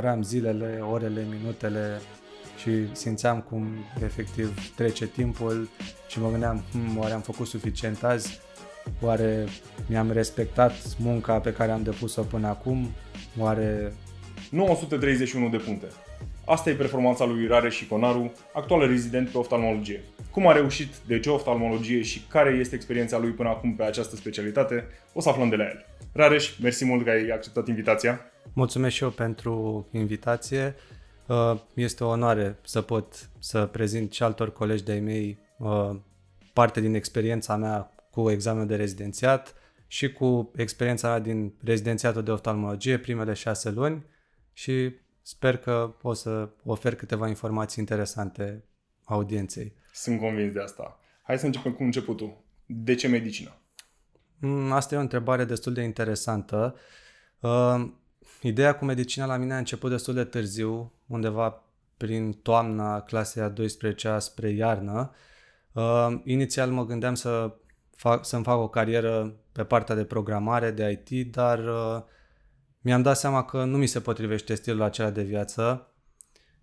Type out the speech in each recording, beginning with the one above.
număram zilele, orele, minutele și simțeam cum efectiv trece timpul și mă gândeam, hm, oare am făcut suficient azi, oare mi-am respectat munca pe care am depus-o până acum, oare... 931 de puncte. Asta e performanța lui Rare și Conaru, actual rezident pe oftalmologie. Cum a reușit, de ce oftalmologie și care este experiența lui până acum pe această specialitate, o să aflăm de la el. Rareș, mersi mult că ai acceptat invitația. Mulțumesc și eu pentru invitație. Uh, este o onoare să pot să prezint și altor colegi de-ai mei uh, parte din experiența mea cu examenul de rezidențiat și cu experiența mea din rezidențiatul de oftalmologie primele șase luni și sper că o să ofer câteva informații interesante audienței. Sunt convins de asta. Hai să începem cu începutul. De ce medicină? Mm, asta e o întrebare destul de interesantă. Uh, Ideea cu medicina la mine a început destul de târziu, undeva prin toamna clasei a 12-a spre iarnă. Uh, inițial mă gândeam să fac, să-mi fac o carieră pe partea de programare, de IT, dar uh, mi-am dat seama că nu mi se potrivește stilul acela de viață,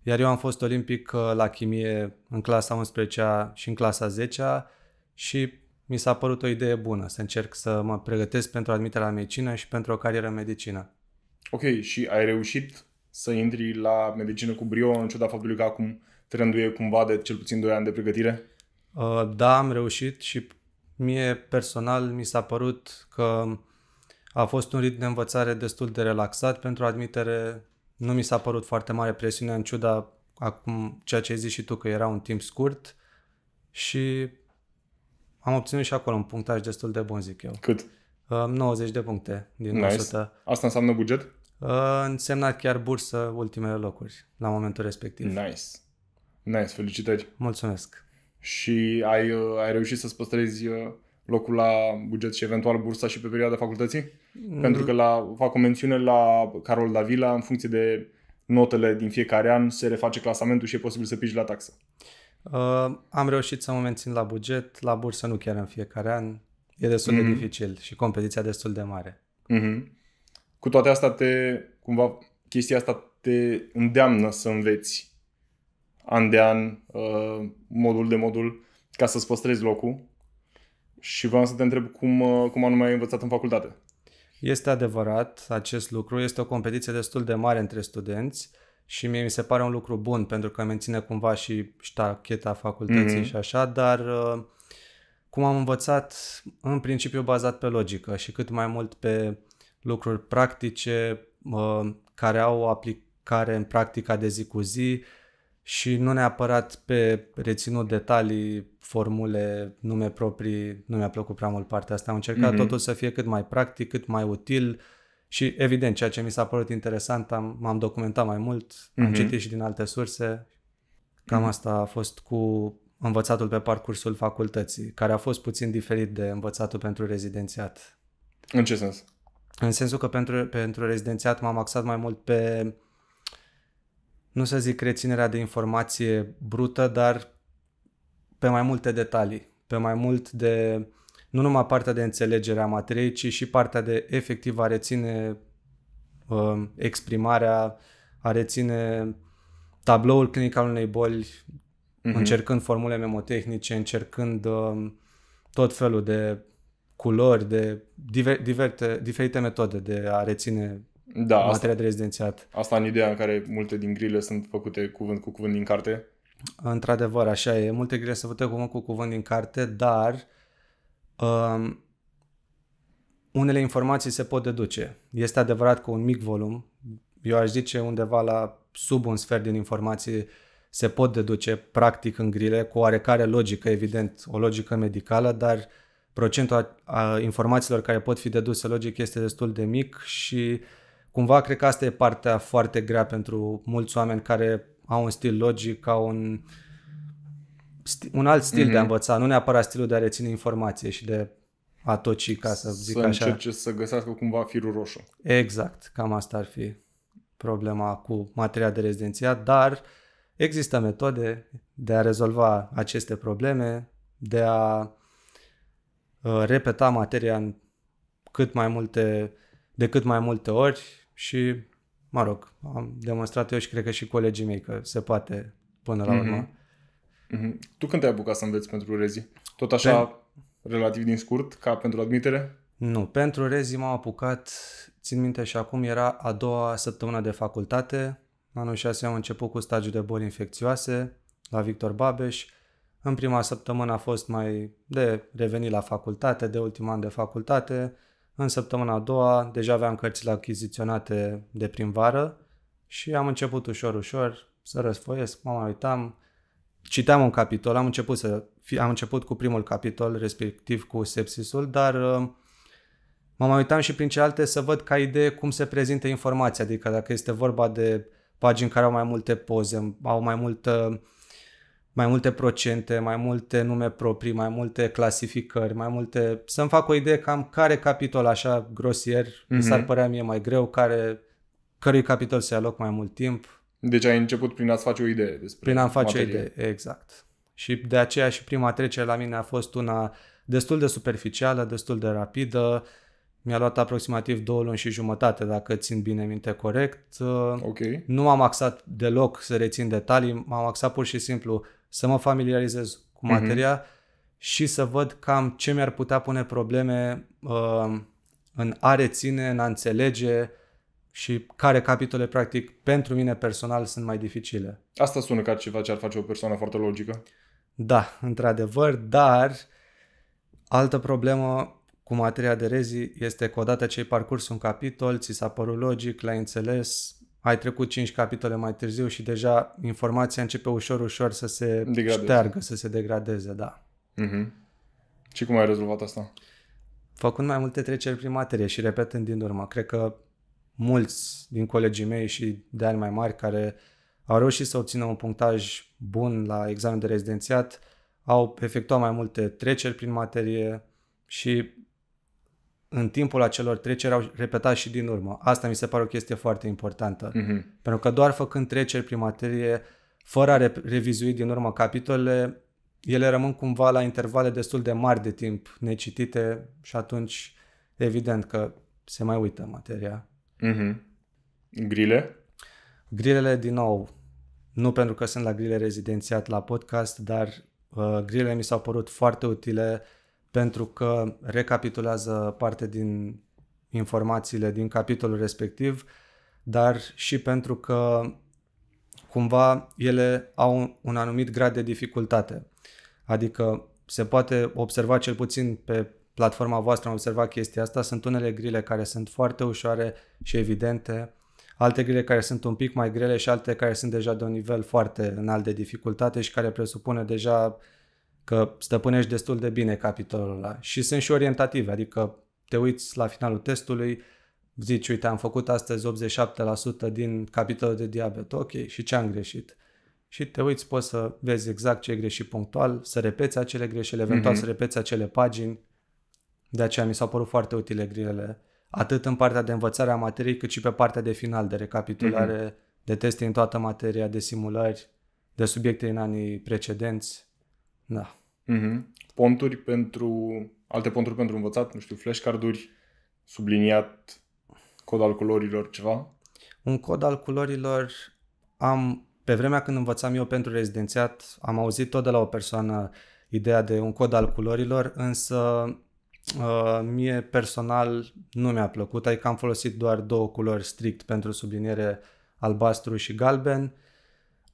iar eu am fost olimpic uh, la chimie în clasa 11-a și în clasa 10-a și mi s-a părut o idee bună să încerc să mă pregătesc pentru admiterea la medicină și pentru o carieră în medicină. Ok, și ai reușit să intri la medicină cu brio în ciuda faptului că acum trendul e cumva de cel puțin 2 ani de pregătire? Uh, da, am reușit și mie personal mi s-a părut că a fost un ritm de învățare destul de relaxat pentru admitere. Nu mi s-a părut foarte mare presiune în ciuda acum ceea ce ai zis și tu că era un timp scurt și am obținut și acolo un punctaj destul de bun, zic eu. Cât? 90 uh, de puncte din nice. 100. Asta înseamnă buget? Uh, însemnat chiar bursă ultimele locuri la momentul respectiv. Nice. Nice, felicitări. Mulțumesc. Și ai, uh, ai reușit să-ți păstrezi uh, locul la buget și eventual bursa și pe perioada facultății? Mm. Pentru că la, fac o mențiune la Carol Davila, în funcție de notele din fiecare an, se reface clasamentul și e posibil să pici la taxă. Uh, am reușit să mă mențin la buget, la bursă nu chiar în fiecare an. E destul mm-hmm. de mm. dificil și competiția destul de mare. Mm-hmm. Cu toate astea te, cumva, chestia asta te îndeamnă să înveți an de an, uh, modul de modul, ca să-ți păstrezi locul. Și vreau să te întreb cum, uh, cum anume ai învățat în facultate. Este adevărat acest lucru. Este o competiție destul de mare între studenți și mie mi se pare un lucru bun pentru că menține cumva și ștacheta facultății mm-hmm. și așa, dar uh, cum am învățat, în principiu bazat pe logică și cât mai mult pe lucruri practice care au aplicare în practica de zi cu zi și nu neapărat pe reținut detalii, formule, nume proprii, nu mi-a plăcut prea mult partea asta. Am încercat mm-hmm. totul să fie cât mai practic, cât mai util și evident, ceea ce mi s-a părut interesant, am, m-am documentat mai mult, mm-hmm. am mhm. citit și din alte surse. Cam mm-hmm. asta a fost cu învățatul pe parcursul facultății, care a fost puțin diferit de învățatul pentru rezidențiat. În ce sens? În sensul că pentru, pentru rezidențiat m-am axat mai mult pe, nu să zic reținerea de informație brută, dar pe mai multe detalii, pe mai mult de, nu numai partea de înțelegere a materiei, ci și partea de efectiv a reține uh, exprimarea, a reține tabloul clinic al unei boli, uh-huh. încercând formule memotehnice, încercând uh, tot felul de culori, de diver, diverte, diferite metode de a reține da, materia asta, de rezidențiat. Asta în ideea în care multe din grile sunt făcute cuvânt cu cuvânt din carte? Într-adevăr, așa e. Multe grile sunt făcute cuvânt cu cuvânt din carte, dar um, unele informații se pot deduce. Este adevărat că un mic volum, eu aș zice undeva la sub un sfert din informații se pot deduce practic în grile, cu oarecare logică, evident, o logică medicală, dar uh, procentul a, a informațiilor care pot fi deduse logic este destul de mic și cumva cred că asta e partea foarte grea pentru mulți oameni care au un stil logic, au un, sti- un alt stil mm-hmm. de a mhm. învăța, nu neapărat stilul de a reține informație și de a toci, ca să zic să așa. Să încerce să găsească cumva firul roșu. Exact, cam asta ar fi problema cu materia de rezidențiat, dar există metode de a rezolva aceste probleme, de a Uh, repeta materia în cât mai multe, de cât mai multe ori și, mă rog, am demonstrat eu și cred că și colegii mei că se poate până la mhm. urmă. Mm-hmm. mm-hmm. Tu când te-ai apucat să înveți pentru rezi? Tot așa, Pen... relativ din scurt, ca pentru admitere? Nu, pentru rezi m-am apucat, țin minte și acum, era a doua săptămână de facultate. anul 6 am început cu stagiul de boli infecțioase la Victor Babeș. În prima săptămână a fost mai de revenit la facultate, de ultim an de facultate. În săptămâna a doua deja aveam cărțile achiziționate de prin vară și am început ușor, ușor să răsfoiesc, mă mai uitam, citeam un capitol, am început, să, am început cu primul capitol, respectiv cu sepsisul, dar uh, mă mai uitam și prin celelalte să văd ca idee cum se prezintă informația, adică dacă este vorba de pagini care au mai multe poze, au mai multă uh, mai multe procente, mai multe nume proprii, mai multe clasificări, mai multe... Să-mi fac o idee cam care capitol așa grosier mm-hmm. s-ar părea mie mai greu, care, cărui capitol se aloc mai mult timp. Deci ai început prin a-ți face o idee despre Prin a-mi face materie. o idee, exact. Și de aceea și prima trecere la mine a fost una destul de superficială, destul de rapidă. Mi-a luat aproximativ două luni și jumătate, dacă țin bine minte corect. Ok. Nu m-am axat deloc să rețin detalii, m-am axat pur și simplu să mă familiarizez cu mhm. materia uh-huh. și să văd cam ce mi-ar putea pune probleme uh, în a reține, în a înțelege și care capitole, practic, pentru mine personal sunt mai dificile. Asta sună ca ceva ce ar face o persoană foarte logică. Da, într-adevăr, dar altă problemă cu materia de rezi este că odată ce ai parcurs un capitol, ți s-a părut logic, l-ai înțeles, ai trecut 5 capitole mai târziu și deja informația începe ușor, ușor să se degradeze. șteargă, să se degradeze, da. Mm-hmm. Și cum ai rezolvat asta? Făcând mai multe treceri prin materie și repetând din urmă. Cred că mulți din colegii mei și de ani mai mari care au reușit să obțină un punctaj bun la examen de rezidențiat, au efectuat mai multe treceri prin materie și în timpul acelor treceri au repetat și din urmă. Asta mi se pare o chestie foarte importantă. Mm-hmm. Pentru că doar făcând treceri prin materie, fără a re- revizui din urmă capitole, ele rămân cumva la intervale destul de mari de timp necitite și atunci evident că se mai uită materia. Mm-hmm. Grile? Grilele, din nou, nu pentru că sunt la grile rezidențiat la podcast, dar uh, grilele mi s-au părut foarte utile pentru că recapitulează parte din informațiile din capitolul respectiv, dar și pentru că cumva ele au un, anumit grad de dificultate. Adică se poate observa cel puțin pe platforma voastră, am observat chestia asta, sunt unele grile care sunt foarte ușoare și evidente, alte grile care sunt un pic mai grele și alte care sunt deja de un nivel foarte înalt de dificultate și care presupune deja uh, că stăpânești destul de bine capitolul ăla și sunt și orientative, adică te uiți la finalul testului, zici, uite, am făcut astăzi 87% din capitolul de diabet, ok, și ce am greșit? Și te uiți, poți să vezi exact ce e greșit punctual, să repeți acele greșeli, eventual mm-hmm. să repeți acele pagini. De aceea mi s-au părut foarte utile grilele, atât în partea de învățare a materiei, cât și pe partea de final, de recapitulare, mm-hmm. de teste în toată materia, de simulări, de subiecte în anii precedenți. Da. Mm-hmm. Ponturi pentru, alte ponturi pentru învățat, nu știu, flashcarduri, subliniat, cod al culorilor, ceva? Un cod al culorilor am, pe vremea când învățam eu pentru rezidențiat, am auzit tot de la o persoană ideea de un cod al culorilor, însă uh, mie personal nu mi-a plăcut, adică am folosit doar două culori strict pentru subliniere albastru și galben,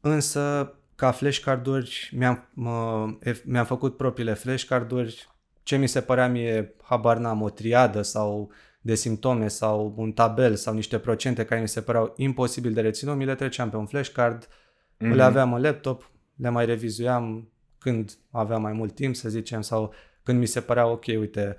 însă ca flashcard-uri, mi-am, mă, mi-am făcut propriile flashcard-uri, ce mi se părea mie, habar n-am, o triadă sau de simptome sau un tabel sau niște procente care mi se păreau imposibil de reținut, mi le treceam pe un flashcard, mm-hmm. le aveam în laptop, le mai revizuiam când aveam mai mult timp, să zicem, sau când mi se părea ok, uite,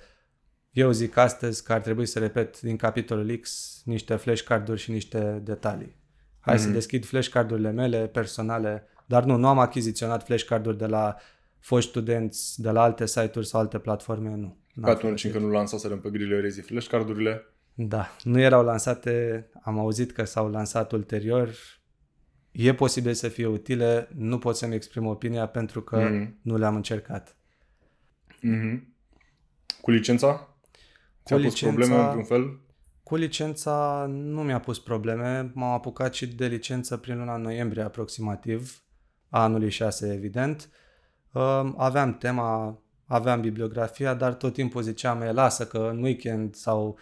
eu zic astăzi că ar trebui să repet din capitolul X niște flashcard-uri și niște detalii. Hai mm-hmm. să mhm. deschid flashcard-urile mele personale dar nu, nu am achiziționat flashcard-uri de la foști studenți, de la alte site-uri sau alte platforme, nu. Că atunci încă nu lansaserăm pe grilele Rezi flashcard-urile. Da, nu erau lansate, am auzit că s-au lansat ulterior, e posibil să fie utile, nu pot să-mi exprim opinia pentru că mm-hmm. nu le-am încercat. Mm-hmm. Cu licența? Cu licența, pus probleme într-un fel? Cu licența nu mi-a pus probleme. M-am apucat și de licență prin luna noiembrie aproximativ a anului 6, evident, aveam tema, aveam bibliografia, dar tot timpul ziceam, lasă că în weekend sau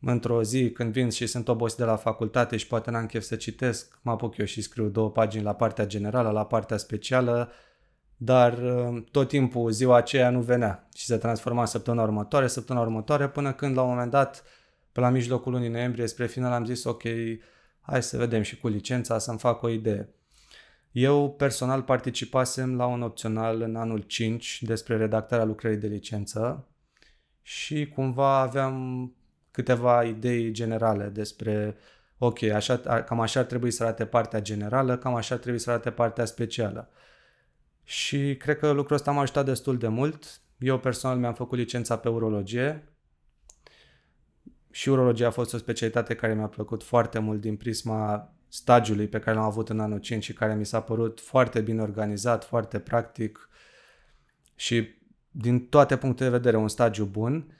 într-o zi când vin și sunt obosit de la facultate și poate n-am chef să citesc, mă apuc eu și scriu două pagini la partea generală, la partea specială, dar um, tot timpul ziua aceea nu venea și se transforma în săptămâna următoare, săptămâna următoare, până când la un moment dat, pe la mijlocul lunii noiembrie, spre final am zis, ok, hai să vedem și cu licența să-mi fac o idee. Eu personal participasem la un opțional în anul 5 despre redactarea lucrării de licență și cumva aveam câteva idei generale despre ok, așa, cam așa ar trebui să arate partea generală, cam așa ar trebui să arate partea specială. Și cred că lucrul ăsta m-a ajutat destul de mult. Eu personal mi-am făcut licența pe urologie și urologia a fost o specialitate care mi-a plăcut foarte mult din prisma stagiului pe care l-am avut în anul 5 și care mi s-a părut foarte bine organizat, foarte practic și din toate punctele de vedere un stagiu bun.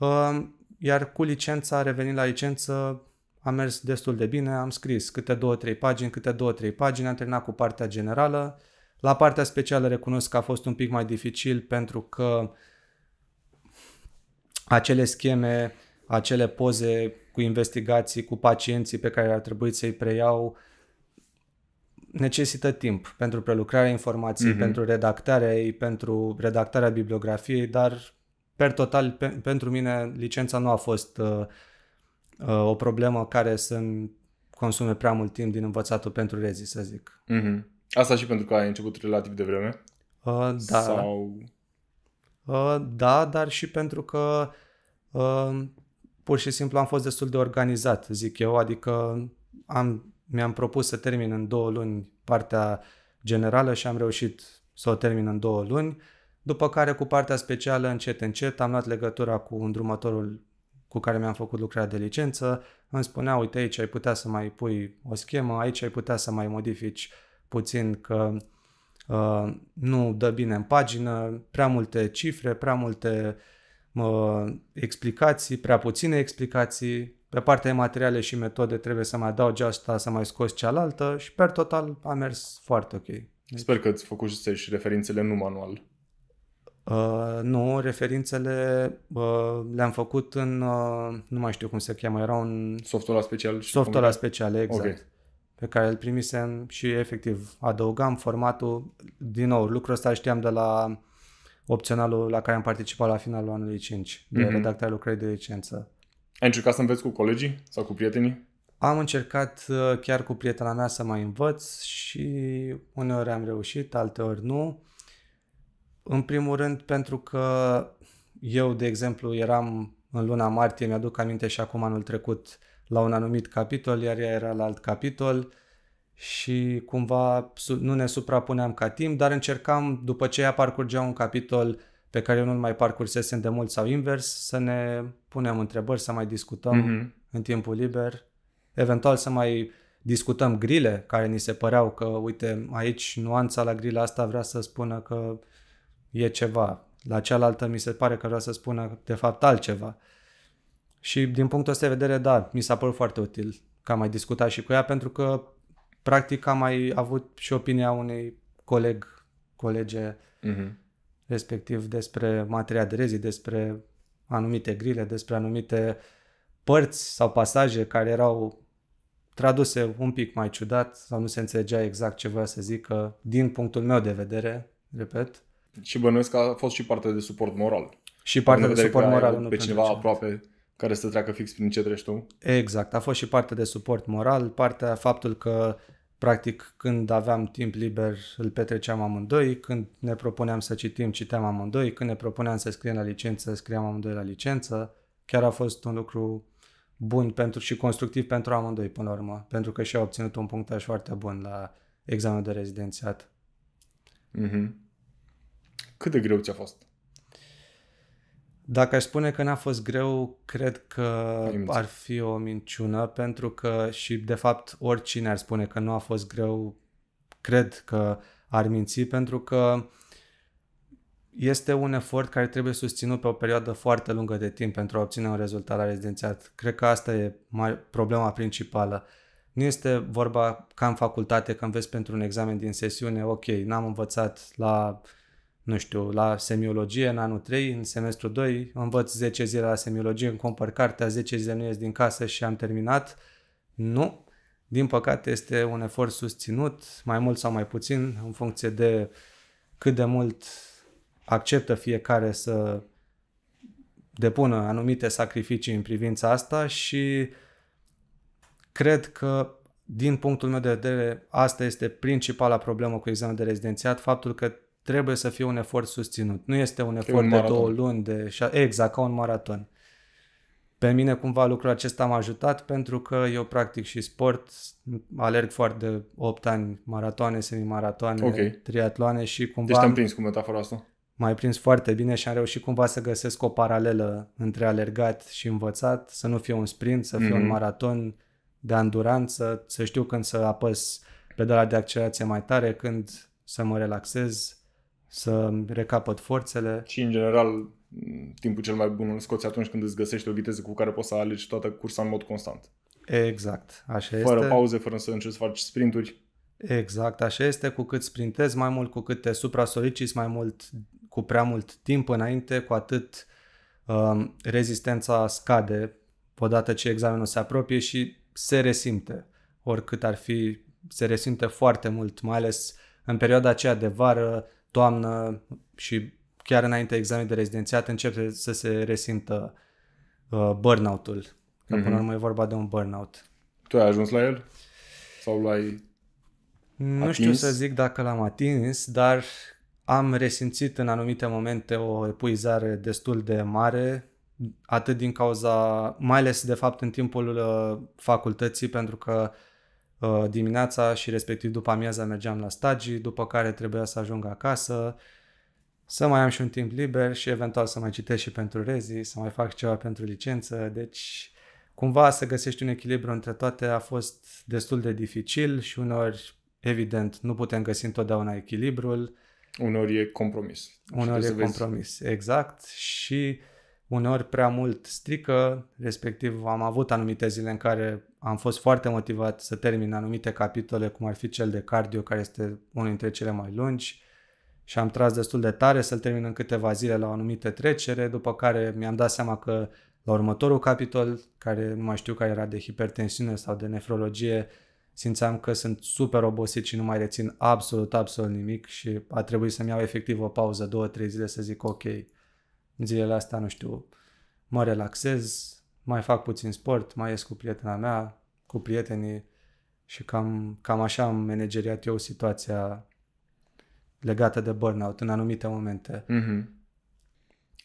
Ehm, iar cu licența, revenind la licență, a mers destul de bine, am scris câte două, trei pagini, câte două, trei pagini, am terminat cu partea generală. La partea specială recunosc că a fost un pic mai dificil pentru că acele scheme acele poze cu investigații, cu pacienții pe care ar trebui să-i preiau, necesită timp pentru prelucrarea informației, mm-hmm. pentru redactarea ei, pentru redactarea bibliografiei, dar per total, pe, pentru mine, licența nu a fost uh, uh, o problemă care să-mi consume prea mult timp din învățatul pentru rezi, să zic. Mm-hmm. Asta și pentru că ai început relativ devreme? Uh, da. Sau... Uh, da, dar și pentru că uh, pur și simplu am fost destul de organizat, zic eu, adică am, mi-am propus să termin în două luni partea generală și am reușit să o termin în două luni, după care cu partea specială încet încet am luat legătura cu îndrumătorul cu care mi-am făcut lucrarea de licență, îmi spunea, uite aici ai putea să mai pui o schemă, aici ai putea să mai modifici puțin că uh, nu dă bine în pagină, prea multe cifre, prea multe uh, explicații, prea puține explicații, pe partea de materiale și metode trebuie să mai adaugi asta, să mai scoți cealaltă și per total a mers foarte ok. Deci- Sper că ți făcut și referințele nu manual. Uh, nu, referințele uh, le-am făcut în, uh, nu mai știu cum se cheamă, era un... Softul la special? Și softul la special, exact. Okay. Pe care îl primisem și efectiv adăugam formatul. Din nou, lucrul ăsta știam de la opționalul la care am participat la finalul anului 5, de mm-hmm. redactarea lucrării de licență. Ai încercat să înveți cu colegii sau cu prietenii? Am încercat uh, chiar cu prietena mea să mai învăț și uneori am reușit, alteori nu. În primul rând pentru că eu, de exemplu, eram în luna martie, mi-aduc aminte și acum anul trecut la un anumit capitol, iar ea era la alt capitol. Uh, și cumva nu ne suprapuneam ca timp, dar încercam, după ce ea parcurgea un capitol pe care eu nu-l mai parcursesem de mult sau invers, să ne punem întrebări, să mai discutăm mm-hmm. în timpul liber, eventual să mai discutăm grile care ni se păreau că, uite, aici nuanța la grila asta vrea să spună că e ceva, la cealaltă mi se pare că vrea să spună de fapt altceva. Și din punctul ăsta de vedere, da, mi s-a părut foarte util că am mai discutat și cu ea, pentru că practic am mai avut și opinia unei coleg, colege uh-huh. respectiv despre materia de rezii, despre anumite grile, despre anumite părți sau pasaje care erau traduse un pic mai ciudat sau nu se înțelegea exact ce voia să zică din punctul meu de vedere, repet. Și bănuiesc că a fost și parte de suport moral. Și parte de, de suport moral. Pe cineva aproape care să treacă fix prin ce treci tu. Exact, a fost și parte de suport moral, partea faptul că practic când aveam timp liber îl petreceam amândoi, când ne propuneam să citim, citeam amândoi, când ne propuneam să scriem la licență, scriam amândoi la licență. Chiar a fost un lucru bun pentru și constructiv pentru amândoi până la urmă, pentru că și-a obținut un punctaj foarte bun la examenul de rezidențiat. Mm-hmm. Cât de greu ți-a fost? Dacă aș spune că n-a fost greu, cred că Primiți. ar fi o minciună, pentru că și de fapt oricine ar spune că nu a fost greu, cred că ar minți, pentru că este un efort care trebuie susținut pe o perioadă foarte lungă de timp pentru a obține un rezultat la rezidențiat. Cred că asta e mai, problema principală. Nu este vorba ca în facultate, când vezi pentru un examen din sesiune, ok, n-am învățat la nu știu, la semiologie în anul 3, în semestru 2, învăț 10 zile la semiologie, îmi cumpăr cartea, 10 zile nu ies din casă și am terminat. Nu. Din păcate este un efort susținut, mai mult sau mai puțin, în funcție de cât de mult acceptă fiecare să depună anumite sacrificii în privința asta și cred că din punctul meu de vedere, asta este principala problemă cu examenul de rezidențiat, faptul că trebuie să fie un efort susținut. Nu este un efort un de două luni, de șa- exact, ca un maraton. Pe mine cumva lucrul acesta m-a ajutat pentru că eu practic și sport, alerg foarte 8 ani maratoane, semimaratoane, okay. triatloane și deci cumva... Deci te-am prins cu metafora asta? M-ai prins foarte bine și am reușit cumva să găsesc o paralelă între alergat și învățat, să nu fie un sprint, să fie mm-hmm. un mhm. maraton de anduranță, să știu când să apăs pedala de accelerație mai tare, când să mă relaxez, să recapăt forțele. Și în general, timpul cel mai bun îl scoți atunci când îți găsești o viteză cu care poți să alegi toată cursa în mod constant. Exact, așa fără este. Fără pauze, fără să încerci să faci sprinturi. Exact, așa este. Cu cât sprintezi mai mult, cu cât te supra-soliciți mai mult, cu prea mult timp înainte, cu atât um, rezistența scade odată ce examenul se apropie și se resimte. Oricât ar fi, se resimte foarte mult, mai ales în perioada aceea de vară, toamnă și chiar înainte examen de rezidențiat începe să se resimtă uh, burnout-ul. Că mm-hmm. până la mhm. urmă e vorba de un burnout. Tu ai ajuns la el? Sau l-ai Nu atins? știu să zic dacă l-am atins, dar am resimțit în anumite momente o epuizare destul de mare, atât din cauza, mai ales de fapt în timpul uh, facultății, pentru că uh, Uh, dimineața și respectiv după amiaza mergeam la stagii, după care trebuia să ajung acasă, să mai am și un timp liber și eventual să mai citesc și pentru rezi, să mai fac ceva pentru licență, deci cumva să găsești un echilibru între toate a fost destul de dificil și uneori, evident, nu putem găsi întotdeauna echilibrul. Uneori e compromis. Uneori e compromis, vezi. exact. Și uh, uneori prea mult strică, respectiv am avut anumite zile în care am fost foarte motivat să termin anumite capitole, cum ar fi cel de cardio, care este unul dintre cele mai lungi, și am tras destul de tare să-l termin în câteva zile la o anumită trecere, după care mi-am dat seama că la următorul capitol, care nu mai știu care era de hipertensiune sau de nefrologie, simțeam că sunt super obosit și nu mai rețin absolut, absolut nimic și a trebuit să-mi iau efectiv o pauză, două, trei zile să zic ok, zilele astea, nu știu, mă relaxez, mai fac puțin sport, mai ies cu prietena mea, cu prietenii și cam, cam așa am menegeriat eu situația legată de burnout în anumite momente. Mm-hmm.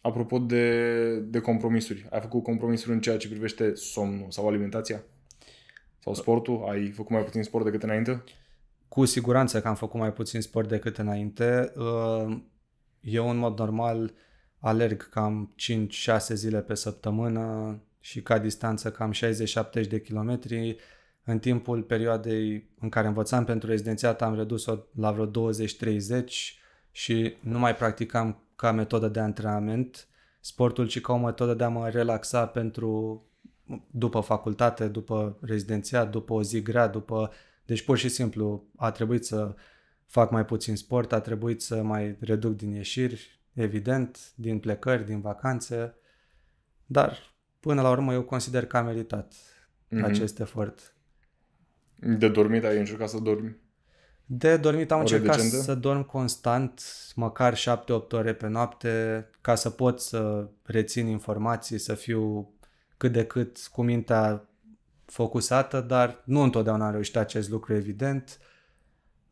Apropo de, de compromisuri, ai făcut compromisuri în ceea ce privește somnul sau alimentația? Sau sportul? Ai făcut mai puțin sport decât înainte? Cu siguranță că am făcut mai puțin sport decât înainte. Ă, eu, în mod normal, alerg cam 5-6 zile pe săptămână și ca distanță cam 60-70 de kilometri. În timpul perioadei în care învățam pentru rezidențiat am redus-o la vreo 20-30 și nu mai practicam ca metodă de antrenament sportul, ci ca o metodă de a mă relaxa pentru după facultate, după rezidențiat, după o zi grea, după... Deci pur și simplu a trebuit să fac mai puțin sport, a trebuit să mai reduc din ieșiri evident, din plecări, din vacanțe, dar până la urmă eu consider că a meritat mm-hmm. acest efort. De dormit ai încercat să dormi? De dormit am încercat decentă? să dorm constant, măcar 7-8 ore pe noapte, ca să pot să rețin informații, să fiu cât de cât cu mintea focusată, dar nu întotdeauna am reușit acest lucru, evident. Uh,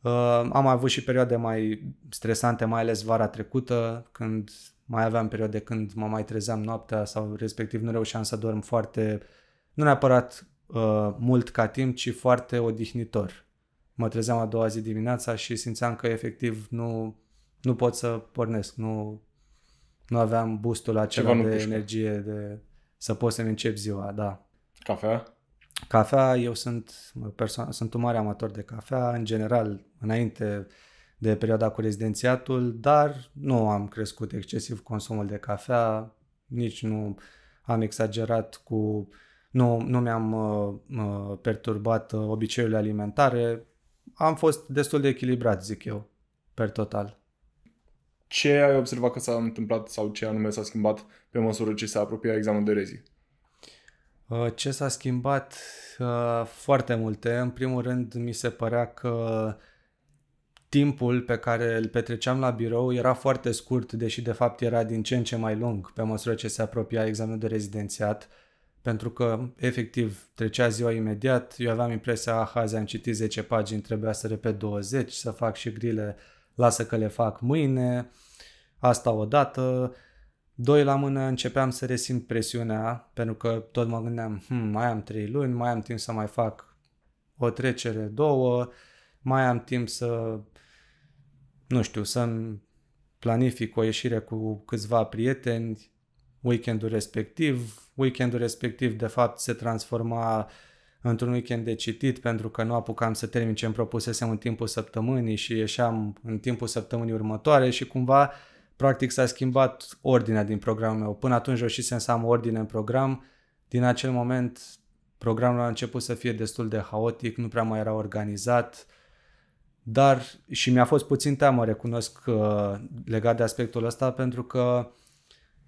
Uh, am avut și perioade mai stresante, mai ales vara trecută, când mai aveam perioade când mă mai trezeam noaptea sau respectiv nu reușeam să dorm foarte, nu neapărat uh, mult ca timp, ci foarte odihnitor. Mă trezeam a doua zi dimineața și simțeam că efectiv nu, nu pot să pornesc, nu, nu aveam bustul acela Ceva de pușcă. energie de să pot să-mi încep ziua, da. Cafea? Cafea, eu sunt, perso- sunt un mare amator de cafea, în general, înainte de perioada cu rezidențiatul, dar nu am crescut excesiv consumul de cafea, nici nu am exagerat cu... Nu, nu mi-am uh, uh perturbat uh, obiceiurile alimentare. Am fost destul de echilibrat, zic eu, per total. Ce ai observat că s-a întâmplat sau ce anume s-a schimbat pe măsură ce se apropia examenul de rezi? Uh, ce s-a schimbat? Uh, foarte multe. În primul rând, mi se părea că timpul pe care îl petreceam la birou era foarte scurt, deși de fapt era din ce în ce mai lung pe măsură ce se apropia examenul de rezidențiat, pentru că efectiv trecea ziua imediat, eu aveam impresia, aha, azi am citit 10 pagini, trebuia să repet 20, să fac și grile, lasă că le fac mâine, asta odată, Doi la mână începeam să resimt presiunea, pentru că tot mă gândeam, hm, mai am trei luni, mai am timp să mai fac o trecere, două, mai am timp să, nu știu, să-mi planific o ieșire cu câțiva prieteni, weekendul respectiv. Weekendul respectiv, de fapt, se transforma într-un weekend de citit pentru că nu apucam să termin ce îmi propusesem în timpul săptămânii și ieșeam în timpul săptămânii următoare și cumva Practic s-a schimbat ordinea din programul meu. Până atunci reușisem să am ordine în program. Din acel moment programul a început să fie destul de haotic, nu prea mai era organizat, dar și mi-a fost puțin teamă, recunosc, uh, legat de aspectul ăsta, pentru că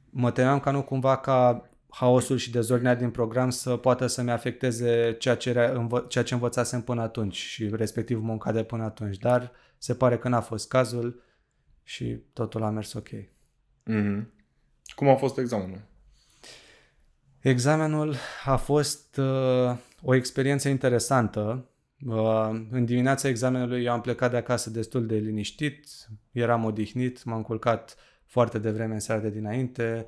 mă temeam ca nu cumva ca haosul și dezordinea din program să poată să-mi afecteze ceea ce, învă- ceea ce învățasem până atunci și respectiv munca de până atunci, dar se pare că n-a fost cazul și totul a mers ok. Mm-hmm. Cum a fost examenul? Examenul a fost uh, o experiență interesantă. Uh, în dimineața examenului eu am plecat de acasă destul de liniștit, eram odihnit, m-am culcat foarte devreme în seara de dinainte,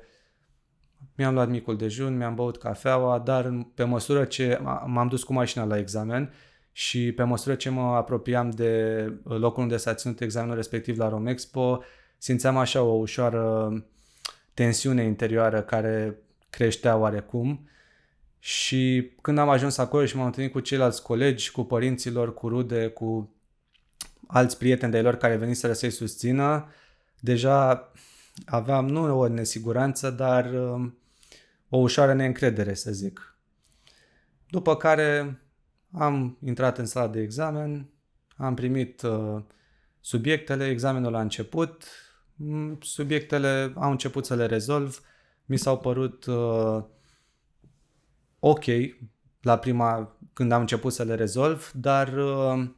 mi-am luat micul dejun, mi-am băut cafeaua, dar pe măsură ce m-am dus cu mașina la examen, uh, și pe măsură ce mă apropiam de locul unde s-a ținut examenul respectiv la Romexpo, simțeam așa o ușoară tensiune interioară care creștea oarecum și când am ajuns acolo și m-am întâlnit cu ceilalți colegi, cu părinților, cu rude, cu alți prieteni de lor care veniseră să-i susțină, deja aveam nu o nesiguranță, dar um, o ușoară neîncredere, să zic. După care am intrat în sala de examen, am primit uh, subiectele, examenul a început, subiectele au început să le rezolv, mi s-au părut uh, ok la prima, când am început să le rezolv, dar uh,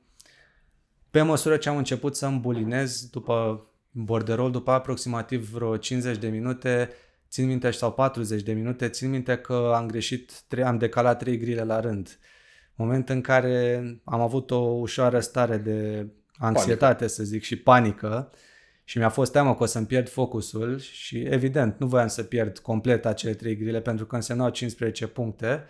pe măsură ce am început să îmbulinez după borderol, după aproximativ vreo 50 de minute, țin minte, sau 40 de minute, țin minte că am greșit, am decalat trei grile la rând. Uh, moment în care am avut o ușoară stare de anxietate, panică. să zic, și panică și mi-a fost teamă că o să-mi pierd focusul și evident nu voiam să pierd complet acele trei grile pentru că însemnau 15 puncte,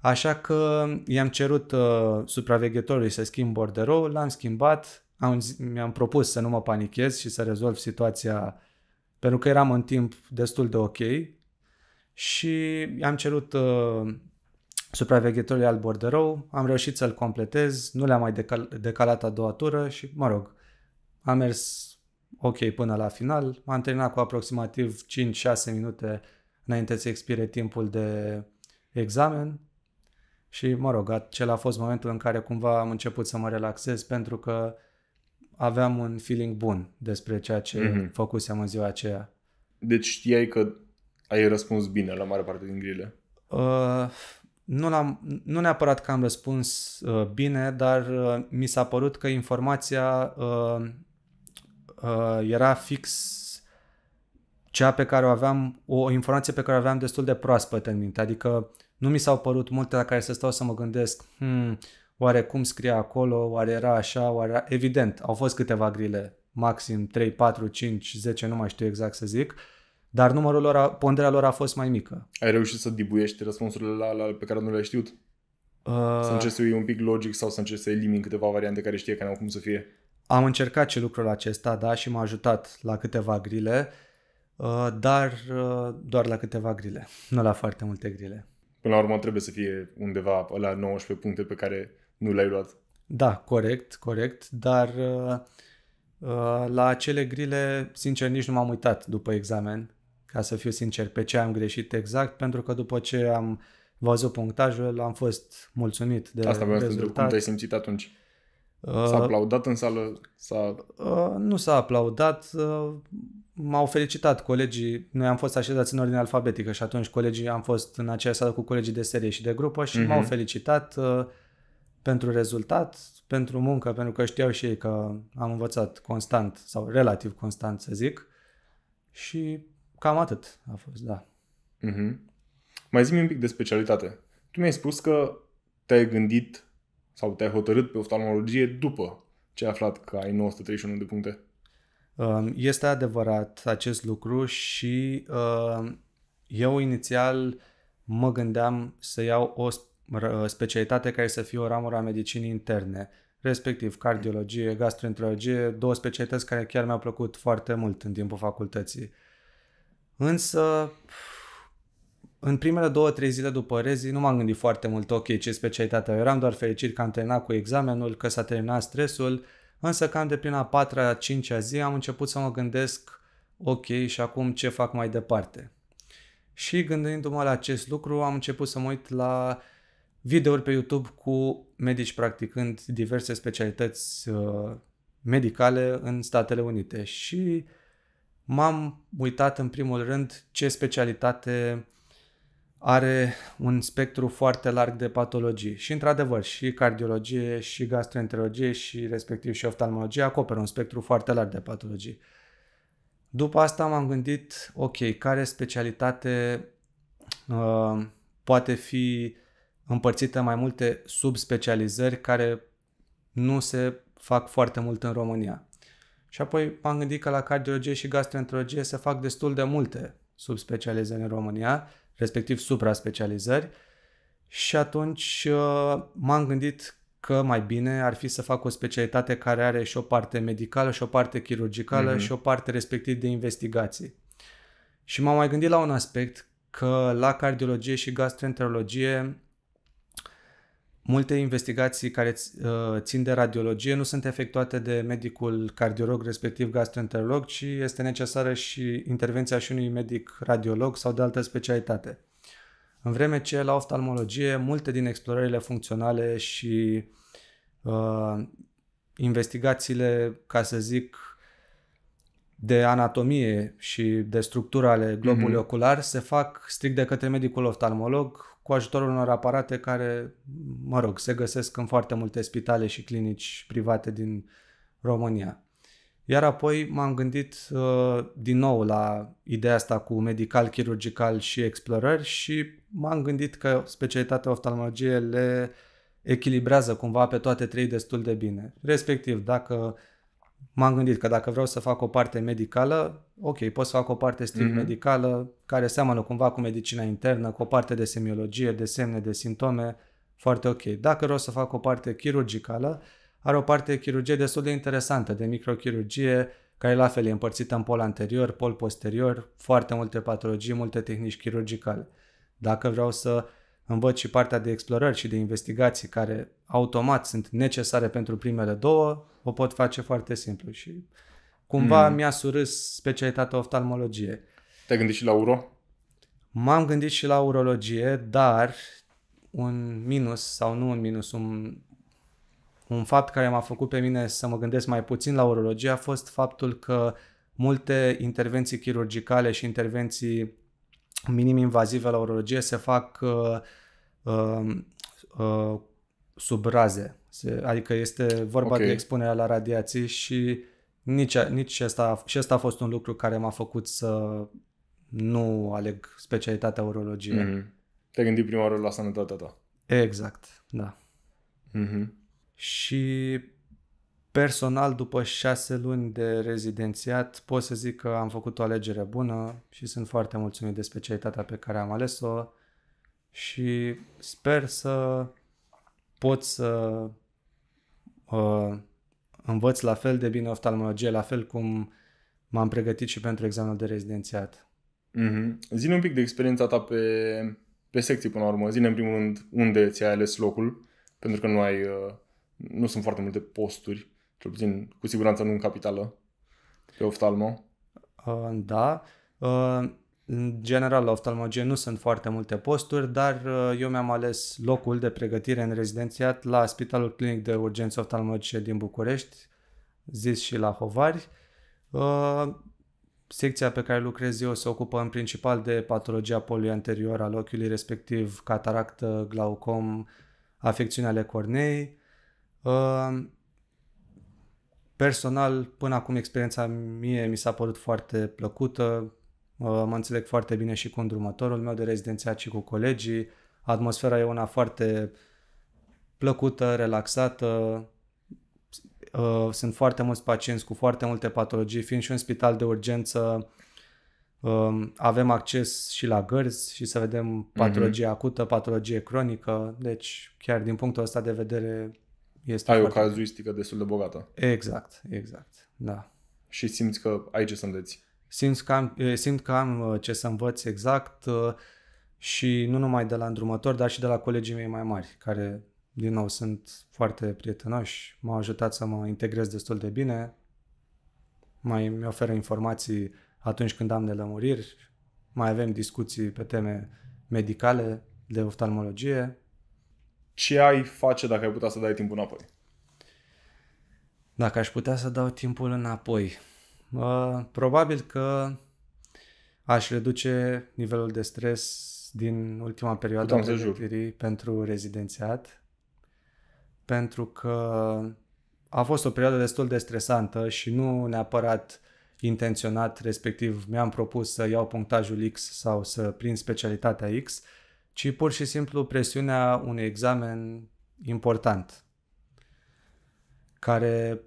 așa că i-am cerut uh, supraveghetorului să schimb borderou, l-am schimbat, am, mi-am propus să nu mă panichez și să rezolv situația pentru că eram în timp destul de ok și i am cerut uh, supraveghetorului al borderou, am reușit să-l completez, nu le-am mai decal- decalat a doua tură și, mă rog, am mers ok până la final. M-am terminat cu aproximativ 5-6 minute înainte să expire timpul de examen și, mă rog, acela a fost momentul în care cumva am început să mă relaxez pentru că aveam un feeling bun despre ceea ce mm-hmm. făcusem în ziua aceea. Deci știai că ai răspuns bine la mare parte din grile. Uh, nu, l-am, nu neapărat că am răspuns uh, bine, dar uh, mi s-a părut că informația uh, uh, era fix cea pe care o aveam, o informație pe care o aveam destul de proaspătă în minte. Adică nu mi s-au părut multe la care să stau să mă gândesc, hmm, oare cum scria acolo, oare era așa, oare era... Evident, au fost câteva grile, maxim 3, 4, 5, 10, nu mai știu exact să zic, uh, dar numărul lor, a, ponderea lor a fost mai mică. Ai reușit să dibuiești răspunsurile la, la pe care nu le-ai știut? Uh... Să încerci să iei un pic logic sau să încerci să elimini câteva variante care știe că n-au cum să fie? Am încercat și lucrul acesta, da, și m-a ajutat la câteva grile, uh, dar uh, doar la câteva grile, nu la foarte multe grile. Până la urmă trebuie să fie undeva la 19 puncte pe care nu le-ai luat. Da, corect, corect, dar uh, uh la acele grile, sincer, nici nu m-am uitat după examen ca să fiu sincer, pe ce am greșit exact, pentru că după ce am văzut punctajul, am fost mulțumit de Asta vreau să cum te-ai simțit atunci? Uh, s-a aplaudat în sală? S-a... Uh, nu s-a aplaudat, uh, m-au felicitat colegii, noi am fost așezați în ordine alfabetică și atunci colegii am fost în aceea sală cu colegii de serie și de grupă și mm-hmm. m-au mhm. felicitat pentru rezultat, pentru muncă, pentru că știau și ei că am învățat constant sau relativ constant să zic și Cam atât a fost, da. Mm-hmm. Mai zi un pic de specialitate. Tu mi-ai spus că te-ai gândit sau te-ai hotărât pe oftalmologie după ce ai aflat că ai 931 de puncte. Um, este adevărat acest lucru și um, eu inițial mă gândeam să iau o specialitate care să fie o ramură a medicinii interne, respectiv cardiologie, gastroenterologie, două specialități care chiar mi-au plăcut foarte mult în timpul facultății. Însă, în primele două, trei zile după rezi, nu m-am gândit foarte mult, ok, ce specialitate eu eram, doar fericit că am terminat cu examenul, că s-a terminat stresul, însă cam de prin a patra, a cincea zi am început să mă gândesc, ok, și acum ce fac mai departe? Și gândindu-mă la acest lucru, am început să mă uit la videouri pe YouTube cu medici practicând diverse specialități uh, medicale în Statele Unite și uh, m-am uitat în primul rând ce specialitate are un spectru foarte larg de patologii și într-adevăr și cardiologie și gastroenterologie și respectiv și oftalmologie acoperă un spectru foarte larg de patologii. După asta m-am gândit, ok, care specialitate uh, poate fi împărțită mai multe subspecializări care nu se fac foarte mult în România. Și apoi m-am gândit că la cardiologie și gastroenterologie se fac destul de multe subspecializări în România, respectiv supra-specializări, și atunci uh, m-am gândit că mai bine ar fi să fac o specialitate care are și o parte medicală, și o parte chirurgicală, mm-hmm. și o parte respectiv de investigații. Și m-am mai gândit la un aspect că la cardiologie și gastroenterologie Multe investigații care uh, țin de radiologie nu sunt efectuate de medicul cardiolog, respectiv gastroenterolog, ci este necesară și intervenția și unui medic radiolog sau de altă specialitate. În vreme ce la oftalmologie, multe din explorările funcționale și uh, investigațiile, ca să zic, de anatomie și de structură ale globului mm-hmm. ocular se fac strict de către medicul oftalmolog cu ajutorul unor aparate care, mă rog, se găsesc în foarte multe spitale și clinici private din România. Iar apoi m-am gândit uh, din nou la ideea asta cu medical, chirurgical și explorări și m-am gândit că specialitatea oftalmologie le echilibrează cumva pe toate trei destul de bine. Respectiv, dacă uh, m-am gândit că dacă vreau să fac o parte medicală, ok, pot să fac o parte strict mm-hmm. medicală, care seamănă cumva cu medicina internă, cu o parte de semiologie, de semne, de simptome, foarte ok. Dacă vreau să fac o parte chirurgicală, are o parte de chirurgie destul de interesantă, de microchirurgie, care la fel e împărțită în pol anterior, pol posterior, foarte multe patologii, multe tehnici chirurgicale. Dacă vreau să învăț și partea de explorări și de investigații care automat sunt necesare pentru primele două, o pot face foarte simplu și cumva mm. mi-a surâs specialitatea oftalmologie. Te-ai gândit și la uro? M-am gândit și la urologie, dar un minus sau nu un minus, un, un fapt care m-a făcut pe mine să mă gândesc mai puțin la urologie a fost faptul că multe intervenții chirurgicale și intervenții minim invazive la urologie se fac uh, uh, uh, sub raze, se, adică este vorba okay. de expunerea la radiații și nici, nici asta, și asta a fost un lucru care m-a făcut să nu aleg specialitatea urologie. Mm-hmm. te gândi prima oară la sănătatea ta. Exact, da. Mm-hmm. Și Personal, după șase luni de rezidențiat, pot să zic că am făcut o alegere bună și sunt foarte mulțumit de specialitatea pe care am ales-o și sper să pot să uh, învăț la fel de bine oftalmologie, la fel cum m-am pregătit și pentru examenul de rezidențiat. Mm-hmm. Zine un pic de experiența ta pe, pe secții până la urmă. Zine în primul rând unde ți-ai ales locul, pentru că nu ai, uh, nu sunt foarte multe posturi cel puțin, cu siguranță nu în capitală, pe oftalmo. Uh, da. Uh, în general, la oftalmologie nu sunt foarte multe posturi, dar uh, eu mi-am ales locul de pregătire în rezidențiat la Spitalul Clinic de Urgență Oftalmologice din București, zis și la Hovari. secția pe care lucrez eu se ocupă în principal de patologia polioanterioră al ochiului, respectiv cataractă, glaucom, afecțiuni ale cornei. Personal, până acum experiența mie mi s-a părut foarte plăcută, mă înțeleg foarte bine și cu îndrumătorul meu de rezidențiat și cu colegii, atmosfera e una foarte plăcută, relaxată, ă, sunt foarte mulți pacienți cu foarte multe patologii, fiind și un spital de urgență, ă, avem acces și la gărzi și să vedem mhm. patologie mm-hmm. acută, patologie cronică, deci chiar din punctul ăsta de vedere este Ai o cazuistică destul de bogată. Exact, exact, da. Și simți că ai ce să înveți. Simți că am, simt că am uh, ce să învăț exact uh, și nu numai de la îndrumători, dar și de la colegii mei mai mari, care, din nou, sunt foarte prietenoși, m-au ajutat să mă integrez destul de bine, mai mi oferă informații atunci când am nelămuriri, mai avem discuții pe teme medicale, de oftalmologie, ce ai face dacă ai putea să dai timpul înapoi? Dacă aș putea să dau timpul înapoi, uh, probabil că aș reduce nivelul de stres din ultima perioadă de pregătirii pentru rezidențiat, pentru că a fost o perioadă destul de stresantă și nu neapărat intenționat, respectiv mi-am propus să iau punctajul X sau să prind specialitatea X, uh, ci pur și simplu presiunea unui examen important, care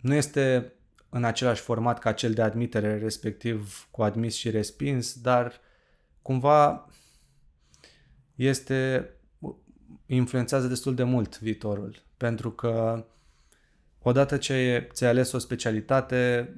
nu este în același format ca cel de admitere, respectiv cu admis și respins, dar cumva este influențează destul de mult viitorul, pentru că odată ce ți-ai ales o specialitate,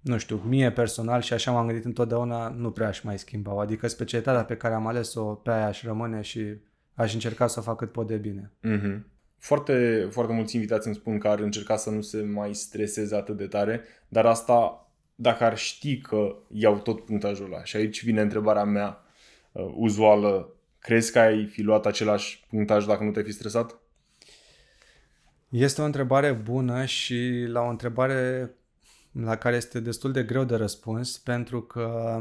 nu știu, mie personal și așa m-am gândit întotdeauna, nu prea aș mai schimba Adică specialitatea pe care am ales-o, pe aia aș rămâne și aș încerca să o fac cât pot de bine. Mm-hmm. Foarte, foarte mulți invitați îmi spun că ar încerca să nu se mai streseze atât de tare, dar asta dacă ar ști că iau tot punctajul ăla. Și aici vine întrebarea mea uh, uzuală. Crezi că ai fi luat același punctaj dacă nu te-ai fi stresat? Este o întrebare bună și la o întrebare la care este destul de greu de răspuns pentru că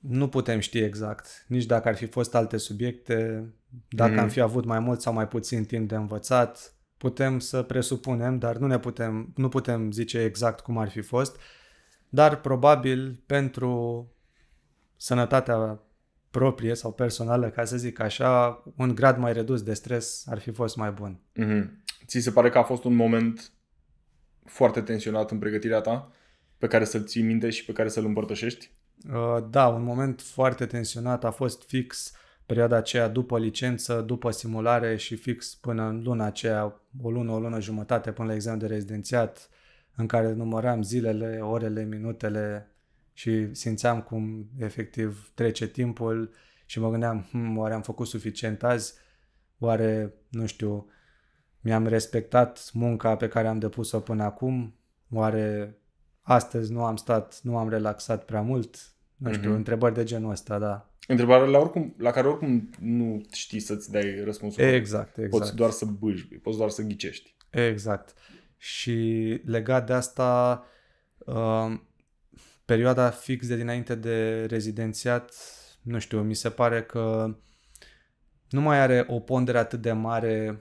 nu putem ști exact, nici dacă ar fi fost alte subiecte, dacă mm. am fi avut mai mult sau mai puțin timp de învățat, putem să presupunem, dar nu ne putem, nu putem zice exact cum ar fi fost, dar probabil pentru sănătatea proprie sau personală, ca să zic așa, un grad mai redus de stres ar fi fost mai bun. Mm-hmm. Ți se pare că a fost un moment foarte tensionat în pregătirea ta, pe care să-l ții minte și pe care să-l împărtășești? Uh, da, un moment foarte tensionat a fost fix perioada aceea după licență, după simulare și fix până în luna aceea, o lună, o lună jumătate până la examen de rezidențiat, în care număram zilele, orele, minutele și simțeam cum efectiv trece timpul și mă gândeam, hm, oare am făcut suficient azi, oare, nu știu, mi-am respectat munca pe care am depus-o până acum, oare astăzi nu am stat, nu am relaxat prea mult, nu știu, mm-hmm. întrebări de genul ăsta, da. Întrebare la, oricum, la care oricum nu știi să-ți dai răspunsul. Exact, exact. Poți doar să bâjbi, poți doar să ghicești. Exact. Și legat de asta, uh, perioada fix de dinainte de rezidențiat, nu știu, mi se pare că nu mai are o pondere atât de mare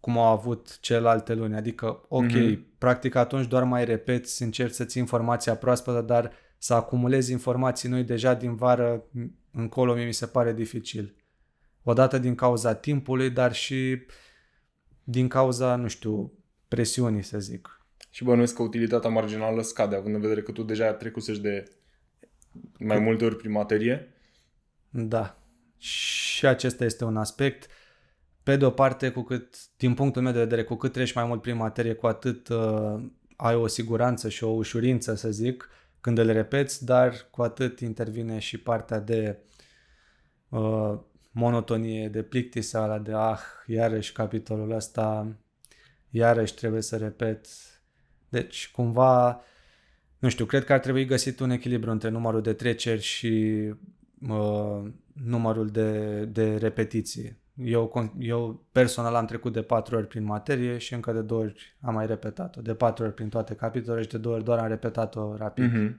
cum au avut celelalte luni. Adică, ok, mm-hmm. practic atunci doar mai repeți, încerci să ții informația proaspătă, dar să acumulezi informații noi deja din vară încolo mie mi se pare dificil. Odată din cauza timpului, dar și din cauza, nu știu, presiunii, să zic. Și bănuiesc că utilitatea marginală scade, având în vedere că tu deja trecusești de mai multe ori prin materie. Da. Și acesta este un aspect pe de o parte, cu cât, din punctul meu de vedere, cu cât treci mai mult prin materie, cu atât uh, ai o siguranță și o ușurință, să zic, când le repeți, dar cu atât intervine și partea de uh, monotonie, de plictiseala, de ah, iarăși capitolul ăsta, iarăși trebuie să repet. Deci, cumva, nu știu, cred că ar trebui găsit un echilibru între numărul de treceri și uh, numărul de, de repetiții eu, eu personal am trecut de patru ori prin materie și încă de două ori am mai repetat-o. De patru ori prin toate capitolele și de două ori doar am repetat-o rapid. Mm-hmm.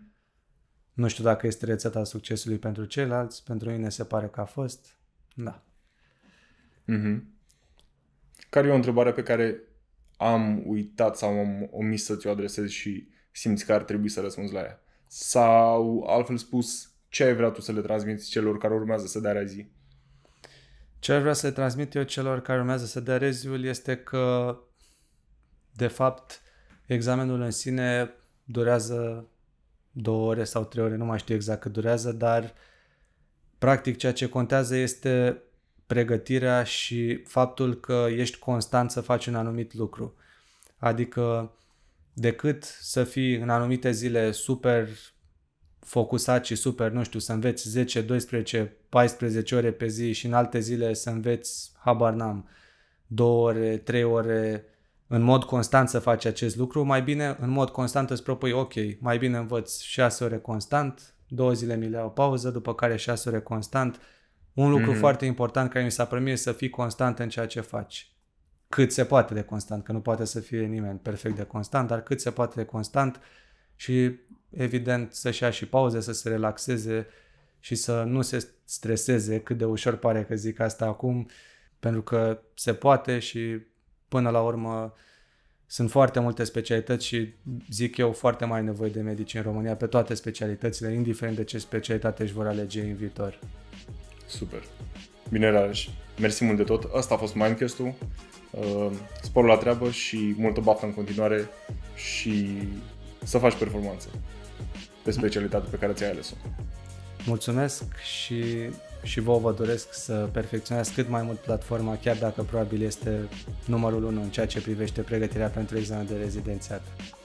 Nu știu dacă este rețeta succesului pentru ceilalți, pentru mine se pare că a fost. Da. Mm-hmm. Care e o întrebare pe care am uitat sau am omis să ți-o adresez și simți că ar trebui să răspunzi la ea? Sau, altfel spus, ce ai vrea tu să le transmiți celor care urmează să dea zi? Ce aș vrea să transmit eu celor care urmează să dea reziul este că, de fapt, examenul în sine durează două ore sau trei ore, nu mai știu exact cât durează, dar practic ceea ce contează este pregătirea și faptul că ești constant să faci un anumit lucru. Adică decât să fii în anumite zile super focusat și super, nu știu, să înveți 10, 12, 14 ore pe zi și în alte zile să înveți, habar n-am, 2 ore, 3 ore, în mod constant să faci acest lucru, mai bine în mod constant îți propui, ok, mai bine învăț 6 ore constant, două zile mi le iau pauză, după care 6 ore constant. Un lucru mm-hmm. foarte important care mi s-a promis să fii constant în ceea ce faci. Cât se poate de constant, că nu poate să fie nimeni perfect de constant, dar cât se poate de constant și evident să-și ia și pauze, să se relaxeze, și să nu se streseze cât de ușor pare că zic asta acum, pentru că se poate și până la urmă sunt foarte multe specialități și zic eu foarte mai nevoie de medici în România pe toate specialitățile, indiferent de ce specialitate își vor alege în viitor. Super. Bine, Raj, Mersi mult de tot. Asta a fost Mindcast-ul. Uh, spor la treabă și multă baftă în continuare și să faci performanță pe specialitatea pe care ți-ai ales-o mulțumesc și, și vouă vă doresc să perfecționați cât mai mult platforma, chiar dacă probabil este numărul 1 în ceea ce privește pregătirea pentru examen de rezidențiat.